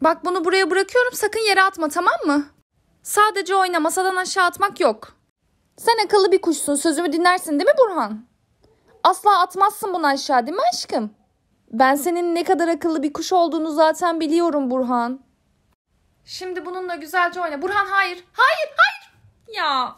Bak bunu buraya bırakıyorum sakın yere atma tamam mı? Sadece oyna masadan aşağı atmak yok. Sen akıllı bir kuşsun sözümü dinlersin değil mi Burhan? Asla atmazsın bunu aşağı değil mi aşkım? Ben senin ne kadar akıllı bir kuş olduğunu zaten biliyorum Burhan. Şimdi bununla güzelce oyna. Burhan hayır. Hayır hayır. Ya.